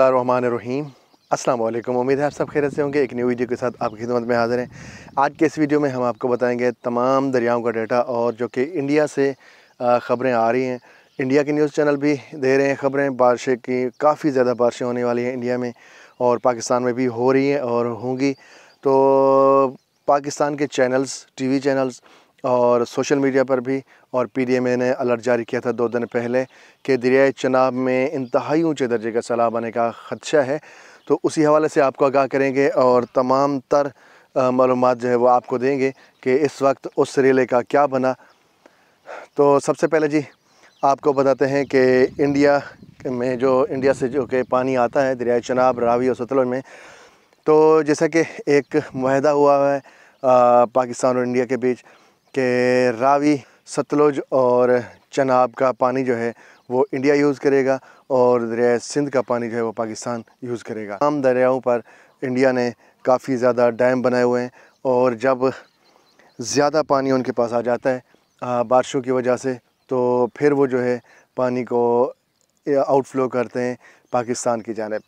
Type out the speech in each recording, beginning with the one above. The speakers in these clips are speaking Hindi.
बसमीम अस्सलाम वालेकुम उम्मीद है आप सब खैरत से होंगे एक न्यू वीडियो के साथ आपकी खिदमत में हाज़िर हैं आज के इस वीडियो में हम आपको बताएंगे तमाम दरियाओं का डाटा और जो कि इंडिया से ख़बरें आ रही हैं इंडिया के न्यूज़ चैनल भी दे रहे हैं ख़बरें बारिशें की काफ़ी ज़्यादा बारिशें होने वाली हैं इंडिया में और पाकिस्तान में भी हो रही हैं और होंगी तो पाकिस्तान के चैनल्स टी चैनल्स और सोशल मीडिया पर भी और पीडीएमए ने अलर्ट जारी किया था दो दिन पहले कि दरियाए चनाब में इंतहाई ऊँचे दर्जे का सैलाब आने का ख़दशा है तो उसी हवाले से आपको आगाह करेंगे और तमाम तर मालूम जो है वो आपको देंगे कि इस वक्त उस रेले का क्या बना तो सबसे पहले जी आपको बताते हैं कि इंडिया में जो इंडिया से जो कि पानी आता है दरियाए चनाब रावी और सतलुज में तो जैसा कि एक माहदा हुआ है आ, पाकिस्तान और इंडिया के बीच कि रावी सतलुज और चनाब का पानी जो है वो इंडिया यूज़ करेगा और दरिया सिंध का पानी जो है वो पाकिस्तान यूज़ करेगा आम दरियाओं पर इंडिया ने काफ़ी ज़्यादा डैम बनाए हुए हैं और जब ज़्यादा पानी उनके पास आ जाता है बारिशों की वजह से तो फिर वो जो है पानी को आउटफ्लो करते हैं पाकिस्तान की जानब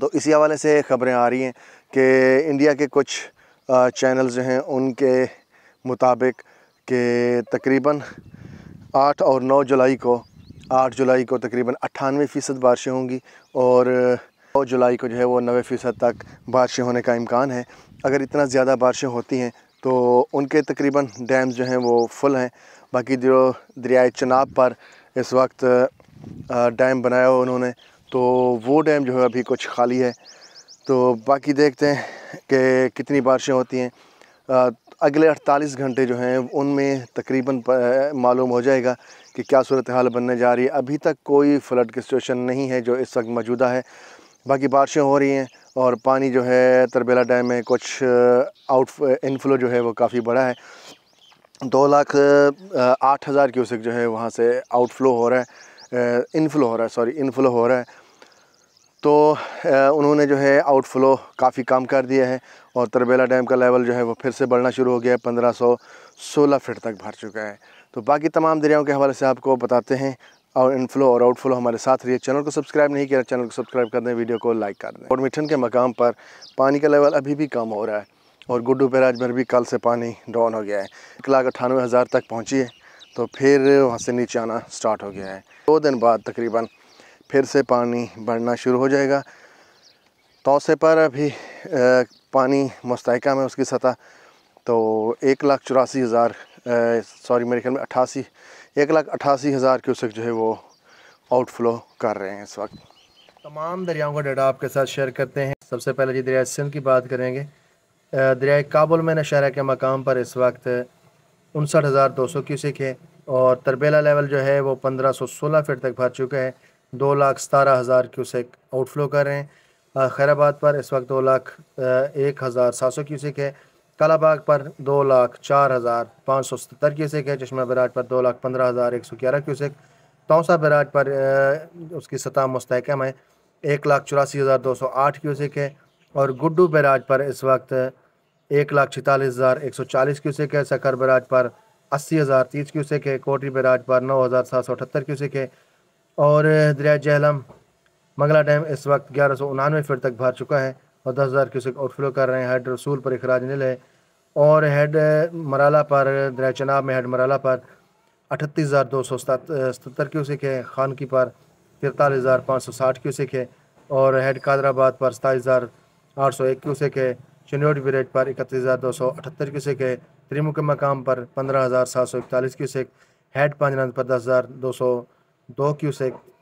तो इसी हवाले से ख़बरें आ रही हैं कि इंडिया के कुछ चैनल्स जो हैं उनके मुताबिक कि तकरीबन आठ और नौ जुलाई को आठ जुलाई को तकरीबन अट्ठानवे फ़ीसद बारिशें होंगी और नौ जुलाई को जो है वो नबे फ़ीसद तक बारिशें होने का इम्कान है अगर इतना ज़्यादा बारिशें होती हैं तो उनके तकरीबन डैम्स जो हैं वो फुल हैं बाकी जो दरियाए चनाब पर इस वक्त डैम बनाया हो उन्होंने तो वो डैम जो है अभी कुछ खाली है तो बाकी देखते हैं कि कितनी बारिशें होती हैं अगले 48 घंटे जो हैं उनमें तकरीबन मालूम हो जाएगा कि क्या सूरत हाल बनने जा रही है अभी तक कोई फ्लड की सिचुएशन नहीं है जो इस वक्त मौजूदा है बाकी बारिशें हो रही हैं और पानी जो है तरबेला डैम में कुछ आउट इनफ्लो जो है वो काफ़ी बड़ा है दो लाख आठ हज़ार क्यूसिक जो है वहाँ से आउटफ्लो हो रहा है इनफ्लो हो रहा है सॉरी इनफ्लो हो रहा है तो उन्होंने जो है आउटफ्लो काफ़ी कम कर दिया है और तरबेला डैम का लेवल जो है वो फिर से बढ़ना शुरू हो गया है पंद्रह सौ सोलह फिट तक भर चुका है तो बाकी तमाम दरियाओं के हवाले से आपको बताते हैं और इनफ्लो और आउटफ्लो हमारे साथ रहिए चैनल को सब्सक्राइब नहीं किया चैनल को सब्सक्राइब कर दें वीडियो को लाइक कर दें और मिठन के मकाम पर पानी का लेवल अभी भी कम हो रहा है और गुड्डू बैराज में भी कल से पानी डाउन हो गया है एक लाख अठानवे हज़ार तक पहुँची है तो फिर वहाँ से नीचे आना स्टार्ट हो गया है दो दिन बाद तकरीबन फिर से पानी बढ़ना शुरू हो जाएगा तोसे पर अभी पानी मुस्तकम है उसकी सतह तो एक लाख चौरासी हज़ार सॉरी मेरे ख्याल में अट्ठासी एक लाख अट्ठासी हज़ार क्यूसक जो है वो आउटफ्लो कर रहे हैं इस वक्त तमाम दरियाओं का डाटा आपके साथ शेयर करते हैं सबसे पहले जी दरिया सिंध की बात करेंगे दरिया काबुल में नशहरा के मकाम पर इस वक्त उनसठ हज़ार दो सौ क्यूसिक है और तरबेला लेवल जो है वो पंद्रह सौ सोलह फीट तक भर चुका है दो लाख सतारह हज़ार क्यूसेक आउटफ्लो कर रहे हैं खैराबाद पर इस वक्त दो लाख एक हज़ार सात सौ क्यूसेक है कालाबाग पर दो लाख चार हज़ार पाँच सौ सतर क्यूसेक है चश्मा बराज पर दो लाख पंद्रह हज़ार एक सौ ग्यारह क्यूसेक तोसा बराज पर उसकी सतह मुस्तकम है एक लाख चौरासी हज़ार दो सौ आठ क्यूसेक है और गुड्डू बराज पर इस वक्त एक लाख छतालीस हज़ार एक सौ चालीस क्यूसेक है सकर बराज पर अस्सी हज़ार तीस क्यूसेक है कोटरी बराज पर नौ हज़ार सात सौ अठहत्तर क्यूसेक है और दरिया जहलम मंगला डैम इस वक्त ग्यारह सौ उनानवे फिट तक भर चुका है और दस हज़ार क्यूसिक फ्लो कर रहे हैं हेड रसूल पर अखराज नील है और हेड मराला पर दरिया चनाब में हेड मराला पर अठतीस हज़ार दो सौ सतर क्यूसिक है खानकी पर तिरतालीस हज़ार पाँच सौ साठ क्यूसिक है और हेड कादराबाद पर सताईस हज़ार आठ सौ एक क्यूसिक है चनोट ब्रेड पर इकतीस हज़ार दो सौ अठहत्तर क्यूसिक है त्रिमुख मकाम पर पंद्रह हज़ार सात सौ इकतालीस क्यूसिक हेड पांजनंद पर दस हज़ार दो सौ दो क्यूसेक